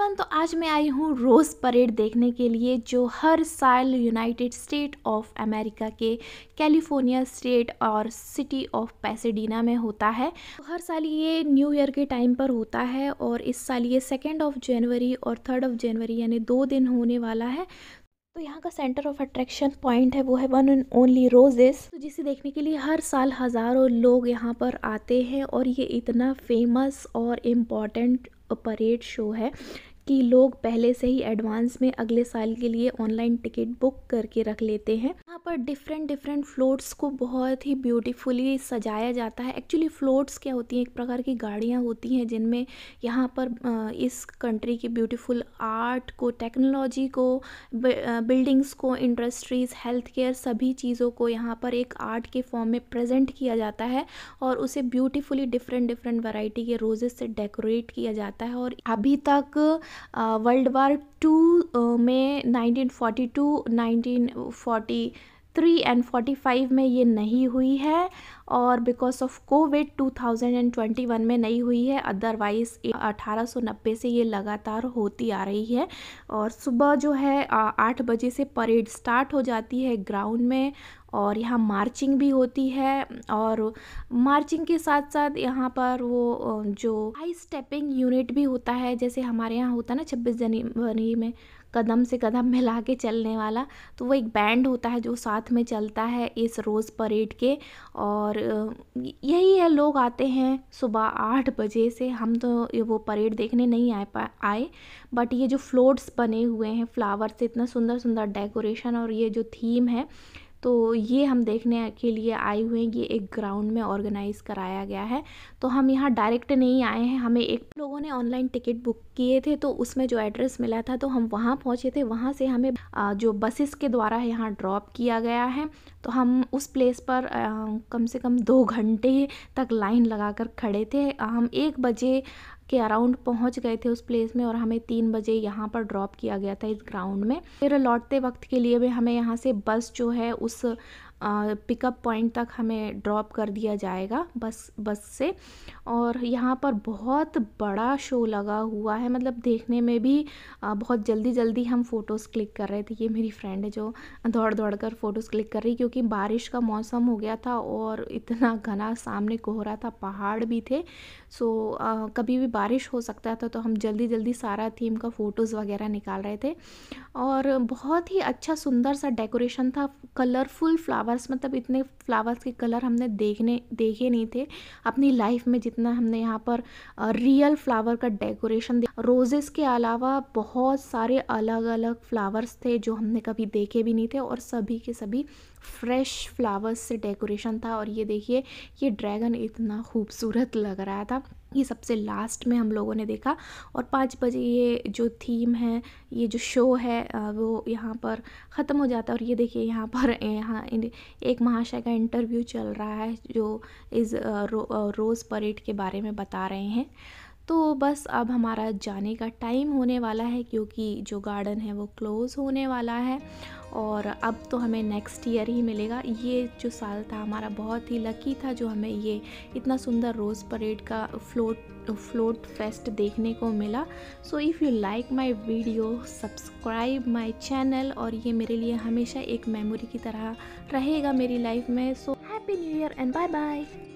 everyone तो आज मैं आई हूँ रोज़ परेड देखने के लिए जो हर साल यूनाइटेड स्टेट ऑफ अमेरिका के कैलिफोर्निया स्टेट और सिटी ऑफ पैसेडीना में होता है तो हर साल ये न्यू ईयर के टाइम पर होता है और इस साल ये सेकेंड ऑफ जनवरी और थर्ड ऑफ जनवरी यानी दो दिन होने वाला है तो यहाँ का सेंटर ऑफ अट्रैक्शन पॉइंट है वो है वन एंड ओनली रोजेस तो जिसे देखने के लिए हर साल हज़ारों लोग यहाँ पर आते हैं और ये इतना फेमस और इम्पॉर्टेंट परेड शो है कि लोग पहले से ही एडवांस में अगले साल के लिए ऑनलाइन टिकट बुक करके रख लेते हैं यहाँ पर डिफरेंट डिफरेंट फ्लोट्स को बहुत ही ब्यूटीफुली सजाया जाता है एक्चुअली फ्लोट्स क्या होती हैं एक प्रकार की गाड़ियाँ होती हैं जिनमें यहाँ पर इस कंट्री की ब्यूटीफुल आर्ट को टेक्नोलॉजी को बिल्डिंग्स को इंडस्ट्रीज़ हेल्थ केयर सभी चीज़ों को यहाँ पर एक आर्ट के फॉर्म में प्रेजेंट किया जाता है और उसे ब्यूटीफुली डिफरेंट डिफरेंट वराइटी के रोजेस से डेकोरेट किया जाता है और अभी तक वर्ल्ड वार टू में nineteen 1940 three and forty five में ये नहीं हुई है और बिकॉज ऑफ कोविड 2021 में नहीं हुई है अदरवाइज़ 1890 से ये लगातार होती आ रही है और सुबह जो है आठ बजे से परेड स्टार्ट हो जाती है ग्राउंड में और यहाँ मार्चिंग भी होती है और मार्चिंग के साथ साथ यहाँ पर वो जो हाई स्टेपिंग यूनिट भी होता है जैसे हमारे यहाँ होता है ना छब्बीस जनवरी में कदम से कदम मिला के चलने वाला तो वो एक बैंड होता है जो साथ में चलता है इस रोज़ परेड के और यही है लोग आते हैं सुबह आठ बजे से हम तो वो परेड देखने नहीं आए पा आए बट ये जो फ्लोट्स बने हुए हैं फ्लावर से इतना सुंदर सुंदर डेकोरेशन और ये जो थीम है तो ये हम देखने के लिए आए हुए हैं ये एक ग्राउंड में ऑर्गेनाइज़ कराया गया है तो हम यहाँ डायरेक्ट नहीं आए हैं हमें एक लोगों ने ऑनलाइन टिकट बुक किए थे तो उसमें जो एड्रेस मिला था तो हम वहाँ पहुँचे थे वहाँ से हमें जो बसेस के द्वारा यहाँ ड्रॉप किया गया है तो हम उस प्लेस पर कम से कम दो घंटे तक लाइन लगा खड़े थे हम एक बजे के अराउंड पहुंच गए थे उस प्लेस में और हमें तीन बजे यहाँ पर ड्रॉप किया गया था इस ग्राउंड में फिर लौटते वक्त के लिए भी हमें यहाँ से बस जो है उस पिकअप पॉइंट तक हमें ड्रॉप कर दिया जाएगा बस बस से और यहाँ पर बहुत बड़ा शो लगा हुआ है मतलब देखने में भी बहुत जल्दी जल्दी हम फ़ोटोज़ क्लिक कर रहे थे ये मेरी फ्रेंड है जो दौड़ दौड़ कर फ़ोटोज़ क्लिक कर रही क्योंकि बारिश का मौसम हो गया था और इतना घना सामने कोहरा था पहाड़ भी थे सो आ, कभी भी बारिश हो सकता था तो हम जल्दी जल्दी सारा थीम का फ़ोटोज़ वगैरह निकाल रहे थे और बहुत ही अच्छा सुंदर सा डेकोरेशन था कलरफुल फ्लावर फ्लावर्स मतलब इतने फ्लावर्स के कलर हमने देखने देखे नहीं थे अपनी लाइफ में जितना हमने यहाँ पर रियल फ्लावर का डेकोरेशन रोजेस के अलावा बहुत सारे अलग अलग फ्लावर्स थे जो हमने कभी देखे भी नहीं थे और सभी के सभी फ्रेश फ्लावर्स से डेकोरेशन था और ये देखिए ये ड्रैगन इतना खूबसूरत लग रहा था ये सबसे लास्ट में हम लोगों ने देखा और पाँच बजे ये जो थीम है ये जो शो है वो यहाँ पर ख़त्म हो जाता है और ये देखिए यहाँ पर यहाँ एक महाशय का इंटरव्यू चल रहा है जो इस रो, रोज़ परेड के बारे में बता रहे हैं तो बस अब हमारा जाने का टाइम होने वाला है क्योंकि जो गार्डन है वो क्लोज़ होने वाला है और अब तो हमें नेक्स्ट ईयर ही मिलेगा ये जो साल था हमारा बहुत ही लकी था जो हमें ये इतना सुंदर रोज़ परेड का फ्लोट फ्लोट फेस्ट देखने को मिला so if you like my video subscribe my channel और ये मेरे लिए हमेशा एक मेमोरी की तरह रहेगा मेरी लाइफ में so happy new year and bye bye